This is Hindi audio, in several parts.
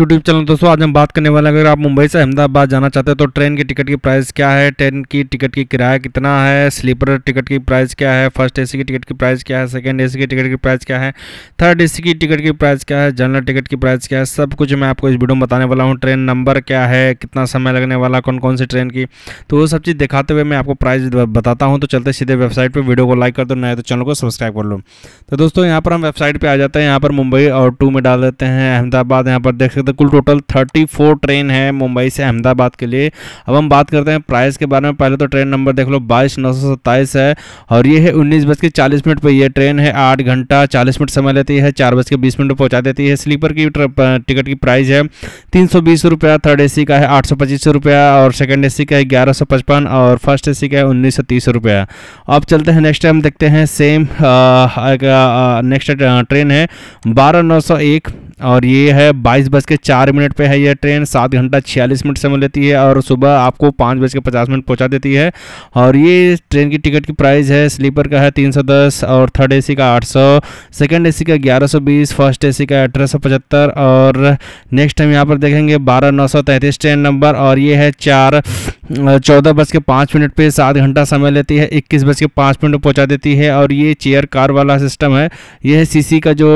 यूट्यूब चैनल दोस्तों आज हम बात करने वाले हैं अगर आप मुंबई से अहमदाबाद जाना चाहते हैं तो ट्रेन की टिकट की प्राइस क्या है ट्रेन की टिकट की किराया कितना है स्लीपर टिकट की प्राइस क्या है फर्स्ट एसी की टिकट की प्राइस क्या है सेकंड एसी की टिकट की प्राइस क्या है थर्ड एसी की टिकट की प्राइस क्या है जनरल टिकट की प्राइस क्या है सब कुछ मैं आपको इस वीडियो में बताने वाला हूँ ट्रेन नंबर क्या है कितना समय लगने वाला कौन कौन सी ट्रेन की तो वो सब चीज़ दिखाते हुए मैं आपको प्राइस बताता हूँ तो चलते सीधे वेबसाइट पर वीडियो को लाइक कर दो नया तो चैनल को सब्सक्राइब कर लो तो दोस्तों यहाँ पर हम वेबसाइट पर आ जाते हैं यहाँ पर मुंबई और टू में डाल देते हैं अहमदाबाद यहाँ पर देख सकते हैं तो कुल टोटल 34 ट्रेन है मुंबई से अहमदाबाद के लिए अब हम बात करते हैं प्राइस के बारे में पहले तो ट्रेन नंबर देख लो बाईस नौ सौ सत्ताईस है और ये है उन्नीस बज के चालीस मिनट पर यह ट्रेन है आठ घंटा चालीस मिनट समय लेती है चार बज के बीस मिनट पहुँचा देती है स्लीपर की टिकट की प्राइस है तीन सौ बीस रुपया थर्ड ए सी का है आठ सौ पच्चीस रुपया और सेकेंड ए सी का है ग्यारह सौ पचपन और फर्स्ट ए सी का है उन्नीस सौ तीस रुपया अब चलते हैं नेक्स्ट टाइम देखते हैं सेम नेक्स्ट ट्रेन है बारह नौ सौ एक और ये है बाईस बज के चार मिनट पे है यह ट्रेन सात घंटा छियालीस मिनट समय लेती है और सुबह आपको पाँच बज के पचास मिनट पहुंचा देती है और ये ट्रेन की टिकट की प्राइस है स्लीपर का है तीन सौ दस और थर्ड एसी का आठ सौ सेकेंड ए का ग्यारह सौ बीस फर्स्ट ए का अठारह सौ पचहत्तर और नेक्स्ट हम यहाँ पर देखेंगे बारह नौ सौ तैंतीस ट्रेन नंबर और ये है चार चौदह बज के पाँच मिनट पे सात घंटा समय लेती है इक्कीस बज के पाँच मिनट में पहुँचा देती है और ये चेयर कार वाला सिस्टम है यह सीसी का जो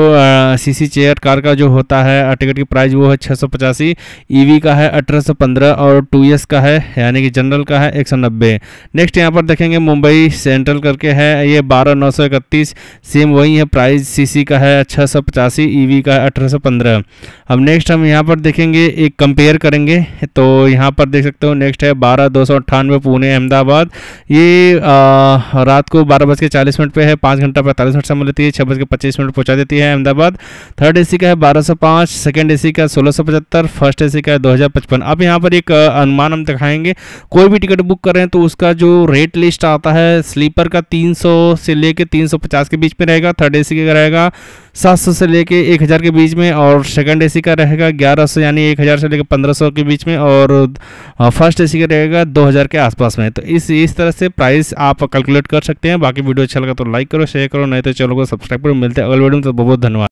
सीसी चेयर कार का जो होता है टिकट की प्राइस वो है छः सौ पचासी ई e का है अठारह और टू का है यानी कि जनरल का है एक सौ नब्बे नेक्स्ट यहाँ पर देखेंगे मुंबई सेंट्रल करके है ये बारह नौ सौ इकतीस सेम वही है प्राइस सीसी का है छः सौ पचासी ई e का है अठारह सौ पंद्रह अब नेक्स्ट हम यहाँ पर देखेंगे एक कंपेयर करेंगे तो यहाँ पर देख सकते हो नेक्स्ट है बारह कोलकाता दो सौ अट्ठानवे पुणे अहमदाबाद ये आ, रात को बारह बज के चालीस मिनट पर है पाँच घंटा पैंतालीस मिनट समय लेती है छः बज के पच्चीस मिनट पहुँचा देती है अहमदाबाद थर्ड ए का है बारह सौ पाँच सेकेंड ए का सोलह सौ पचहत्तर फर्स्ट ए का है दो हज़ार पचपन अब यहाँ पर एक अनुमान हम दिखाएंगे कोई भी टिकट बुक करें तो उसका जो रेट लिस्ट आता है स्लीपर का तीन सौ से लेके तीन सौ पचास के बीच में रहेगा थर्ड ए सी का रहेगा सात सौ से लेके एक हज़ार के बीच में और सेकंड एसी का रहेगा ग्यारह सौ यानी एक हज़ार से लेकर पंद्रह सौ के बीच में और फर्स्ट एसी का रहेगा जाएगा 2000 के आसपास में तो इस इस तरह से प्राइस आप कैलकुलेट कर सकते हैं बाकी वीडियो अच्छा लगा तो लाइक करो शेयर करो नहीं तो चैनल को सब्सक्राइब करो मिलते हैं अगले वीडियो में तो बहुत बहुत धन्यवाद